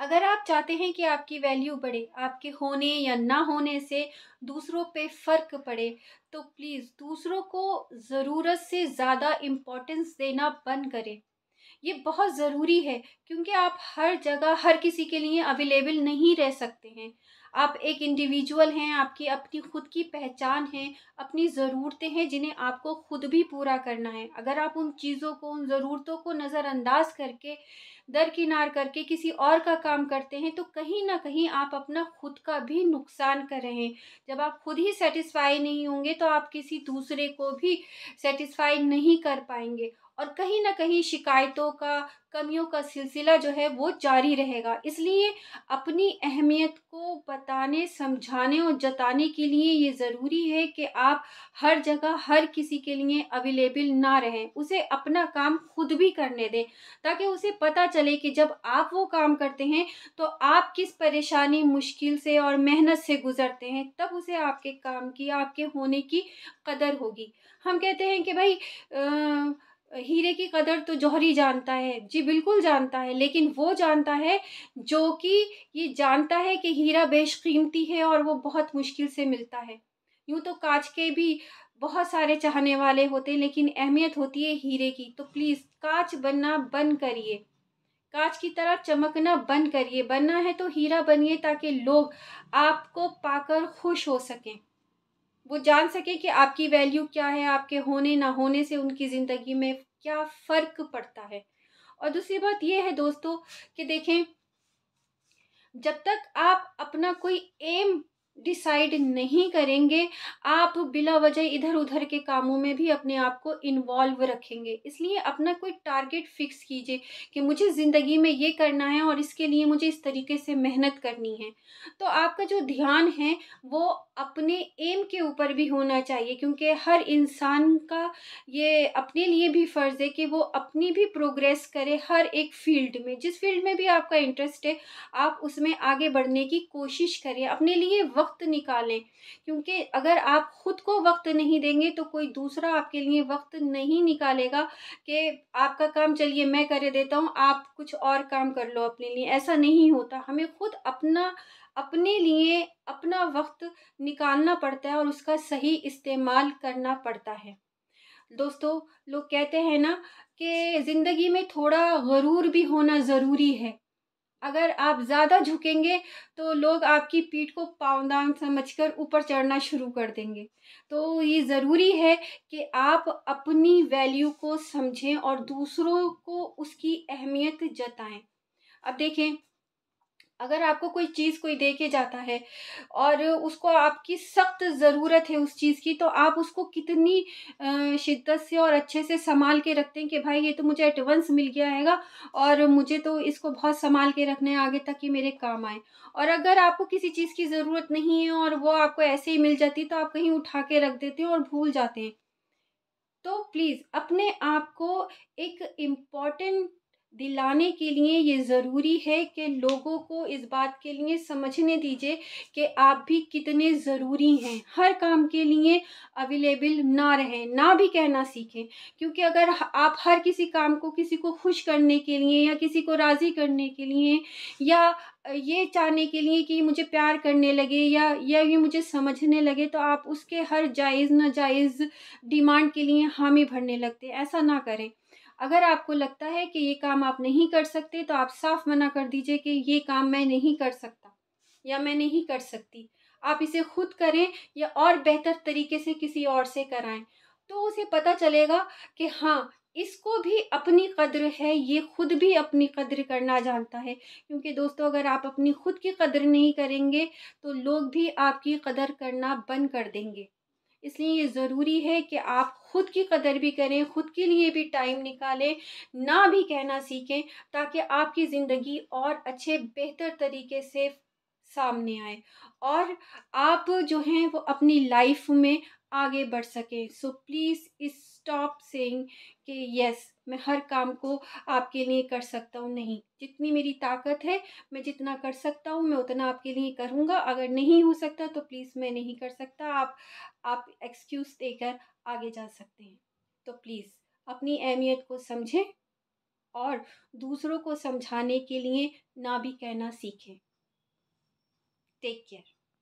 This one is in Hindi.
अगर आप चाहते हैं कि आपकी वैल्यू बढ़े आपके होने या ना होने से दूसरों पे फ़र्क पड़े तो प्लीज़ दूसरों को ज़रूरत से ज़्यादा इम्पोर्टेंस देना बंद करें ये बहुत ज़रूरी है क्योंकि आप हर जगह हर किसी के लिए अवेलेबल नहीं रह सकते हैं आप एक इंडिविजुअल हैं आपकी अपनी खुद की पहचान है अपनी ज़रूरतें हैं जिन्हें आपको खुद भी पूरा करना है अगर आप उन चीज़ों को उन ज़रूरतों को नज़रअंदाज करके दरकिनार करके किसी और का काम करते हैं तो कहीं ना कहीं आप अपना खुद का भी नुकसान कर रहे हैं जब आप खुद ही सेटिस्फाई नहीं होंगे तो आप किसी दूसरे को भी सेटिस्फाई नहीं कर पाएंगे और कहीं ना कहीं शिकायतों का कमियों का सिलसिला जो है वो जारी रहेगा इसलिए अपनी अहमियत को बताने समझाने और जताने के लिए ये ज़रूरी है कि आप हर जगह हर किसी के लिए अवेलेबल ना रहें उसे अपना काम खुद भी करने दें ताकि उसे पता चले कि जब आप वो काम करते हैं तो आप किस परेशानी मुश्किल से और मेहनत से गुज़रते हैं तब उसे आपके काम की आपके होने की कदर होगी हम कहते हैं कि भाई आ, हीरे की कदर तो जौहरी जानता है जी बिल्कुल जानता है लेकिन वो जानता है जो कि ये जानता है कि हीरा बेशकीमती है और वो बहुत मुश्किल से मिलता है यूँ तो कांच के भी बहुत सारे चाहने वाले होते हैं लेकिन अहमियत होती है हीरे की तो प्लीज़ कांच बनना बंद करिए कांच की तरह चमकना बंद करिए बनना है तो हीरा बनिए ताकि लोग आपको पाकर खुश हो सकें वो जान सके कि आपकी वैल्यू क्या है आपके होने ना होने से उनकी ज़िंदगी में क्या फ़र्क पड़ता है और दूसरी बात ये है दोस्तों कि देखें जब तक आप अपना कोई एम डिसाइड नहीं करेंगे आप बिला वजह इधर उधर के कामों में भी अपने आप को इन्वॉल्व रखेंगे इसलिए अपना कोई टारगेट फिक्स कीजिए कि मुझे ज़िंदगी में ये करना है और इसके लिए मुझे इस तरीके से मेहनत करनी है तो आपका जो ध्यान है वो अपने एम के ऊपर भी होना चाहिए क्योंकि हर इंसान का ये अपने लिए भी फ़र्ज़ है कि वो अपनी भी प्रोग्रेस करे हर एक फील्ड में जिस फील्ड में भी आपका इंटरेस्ट है आप उसमें आगे बढ़ने की कोशिश करें अपने लिए वक्त वक्त निकालें क्योंकि अगर आप ख़ुद को वक्त नहीं देंगे तो कोई दूसरा आपके लिए वक्त नहीं निकालेगा कि आपका काम चलिए मैं कर देता हूँ आप कुछ और काम कर लो अपने लिए ऐसा नहीं होता हमें खुद अपना अपने लिए अपना वक्त निकालना पड़ता है और उसका सही इस्तेमाल करना पड़ता है दोस्तों लोग कहते हैं ना कि ज़िंदगी में थोड़ा गरूर भी होना ज़रूरी है अगर आप ज़्यादा झुकेंगे तो लोग आपकी पीठ को पावदान समझकर ऊपर चढ़ना शुरू कर देंगे तो ये ज़रूरी है कि आप अपनी वैल्यू को समझें और दूसरों को उसकी अहमियत जताएं अब देखें अगर आपको कोई चीज़ कोई दे के जाता है और उसको आपकी सख्त ज़रूरत है उस चीज़ की तो आप उसको कितनी शिद्दत से और अच्छे से संभाल के रखते हैं कि भाई ये तो मुझे एडवांस मिल गया हैगा और मुझे तो इसको बहुत संभाल के रखना है आगे तक कि मेरे काम आए और अगर आपको किसी चीज़ की ज़रूरत नहीं है और वो आपको ऐसे ही मिल जाती तो आप कहीं उठा के रख देते हैं और भूल जाते हैं तो प्लीज़ अपने आप को एक इम्पॉर्टेंट दिलाने के लिए ये ज़रूरी है कि लोगों को इस बात के लिए समझने दीजिए कि आप भी कितने ज़रूरी हैं हर काम के लिए अवेलेबल ना रहें ना भी कहना सीखें क्योंकि अगर आप हर किसी काम को किसी को खुश करने के लिए या किसी को राज़ी करने के लिए या ये चाहने के लिए कि मुझे प्यार करने लगे या या ये मुझे समझने लगे तो आप उसके हर जायज़ नाजायज़ डिमांड के लिए हामी भरने लगते ऐसा ना करें अगर आपको लगता है कि ये काम आप नहीं कर सकते तो आप साफ मना कर दीजिए कि ये काम मैं नहीं कर सकता या मैं नहीं कर सकती आप इसे खुद करें या और बेहतर तरीके से किसी और से कराएं तो उसे पता चलेगा कि हाँ इसको भी अपनी कद्र है ये खुद भी अपनी कद्र करना जानता है क्योंकि दोस्तों अगर आप अपनी खुद की कद्र नहीं करेंगे तो लोग भी आपकी कदर करना बंद कर देंगे इसलिए ये ज़रूरी है कि आप खुद की कदर भी करें खुद के लिए भी टाइम निकालें ना भी कहना सीखें ताकि आपकी ज़िंदगी और अच्छे बेहतर तरीके से सामने आए और आप जो हैं वो अपनी लाइफ में आगे बढ़ सकें सो प्लीज़ इस स्टॉप सेइंग कि यस मैं हर काम को आपके लिए कर सकता हूँ नहीं जितनी मेरी ताकत है मैं जितना कर सकता हूँ मैं उतना आपके लिए करूँगा अगर नहीं हो सकता तो प्लीज़ मैं नहीं कर सकता आप आप एक्सक्यूज़ देकर आगे जा सकते हैं तो प्लीज़ अपनी अहमियत को समझें और दूसरों को समझाने के लिए ना भी कहना सीखें टेक केयर